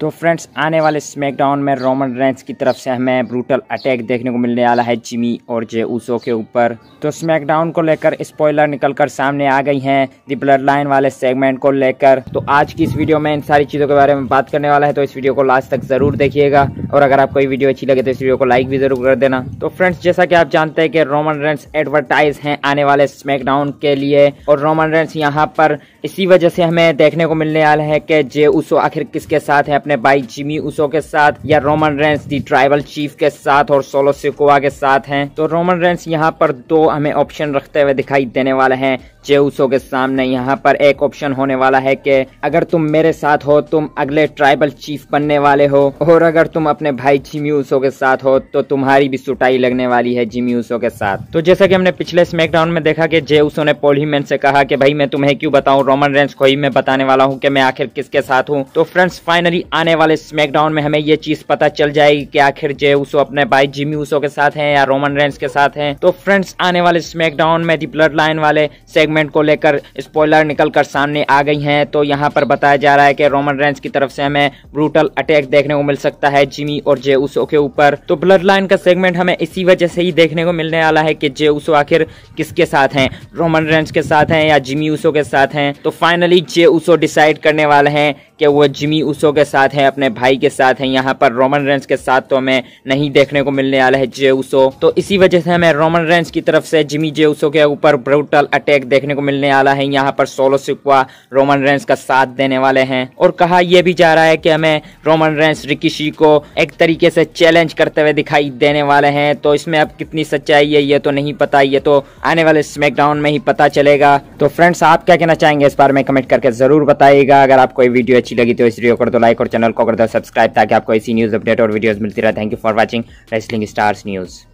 तो फ्रेंड्स आने वाले स्मैकडाउन में रोमन रेंस की तरफ से हमें ब्रूटल अटैक देखने को मिलने वाला है जिमी और जे ऊसो के ऊपर तो स्मैकडाउन को लेकर स्पॉइलर निकलकर सामने आ गई हैं दी ब्लड लाइन वाले सेगमेंट को लेकर तो आज की इस वीडियो में इन सारी चीज़ों के बारे में बात करने वाला है तो इस वीडियो को लास्ट तक ज़रूर देखिएगा और अगर आपको ये वीडियो अच्छी लगे तो इस वीडियो को लाइक भी जरूर कर देना तो फ्रेंड्स जैसा कि आप जानते हैं कि रोमन रेंस एडवर्टाइज हैं आने वाले स्मैकडाउन के लिए और रोमन रेंस यहाँ पर इसी वजह से हमें देखने को मिलने वाला है कि जे उसो आखिर किसके साथ है अपने भाई जिमी उसो के साथ या Roman Reigns the tribal chief के साथ और सोलो सिकोवा के साथ है तो रोमन रेंस यहाँ पर दो हमें ऑप्शन रखते हुए दिखाई देने वाले हैं जेउसो के सामने यहाँ पर एक ऑप्शन होने वाला है कि अगर तुम मेरे साथ हो तुम अगले ट्राइबल चीफ बनने वाले हो और अगर तुम अपने अपने भाई जिमी ऊसो के साथ हो तो तुम्हारी भी सुटाई लगने वाली है जिमी ऊसो के साथ तो जैसा कि हमने पिछले स्मैकडाउन में देखा कि जे ऊसो ने पोलहीमैन से कहा कि भाई मैं तुम्हें क्यों बताऊं रोमन रेंस को ही मैं बताने वाला हूं कि मैं आखिर किसके साथ हूं तो फ्रेंड्स फाइनली आने वाले स्मैकडाउन में हमें ये चीज पता चल जाएगी की आखिर जे ऊसो अपने भाई जिमी ऊसो के साथ है या रोमन रेंस के साथ है तो फ्रेंड्स आने वाले स्मैकडाउन में दी ब्लड लाइन वाले सेगमेंट को लेकर स्पॉयलर निकल कर सामने आ गई है तो यहाँ पर बताया जा रहा है की रोमन रेंस की तरफ से हमें ब्रूटल अटैक देखने को मिल सकता है जिमी जिमी और जे उसो के ऊपर तो ब्लड लाइन का सेगमेंट हमें इसी वजह से ही देखने को मिलने वाला है कि जे उसो आखिर किसके साथ हैं रोमन रेंज के साथ हैं या जिमी उसो के साथ हैं तो फाइनली जे उसो डिसाइड करने वाले हैं कि वो जिमी उसो के साथ है अपने भाई के साथ है यहाँ पर रोमन रेंज के साथ तो हमें नहीं देखने को मिलने वाला है जे उसो तो इसी वजह से हमें रोमन रेंज की तरफ से जिमी जे उसो के ऊपर ब्रूटल अटैक देखने को मिलने वाला है यहाँ पर सोलो सिक्वा रोमन रेंज का साथ देने वाले हैं और कहा यह भी जा रहा है कि हमें रोमन रेंज रिकिशी को एक तरीके से चैलेंज करते हुए दिखाई देने वाले हैं तो इसमें अब कितनी सच्चाई है ये तो नहीं पता ये तो आने वाले स्मैकडाउन में ही पता चलेगा तो फ्रेंड्स आप क्या कहना चाहेंगे इस बार में कमेंट करके जरूर बताइएगा अगर आपको ये वीडियो अच्छी लगी तो इस वीडियो कर दो लाइक और चैनल को कर दो सब्सक्राइब ताकि आपको ऐसी न्यूज अपडेट और वीडियोज मिलती रहे thank you for watching wrestling stars news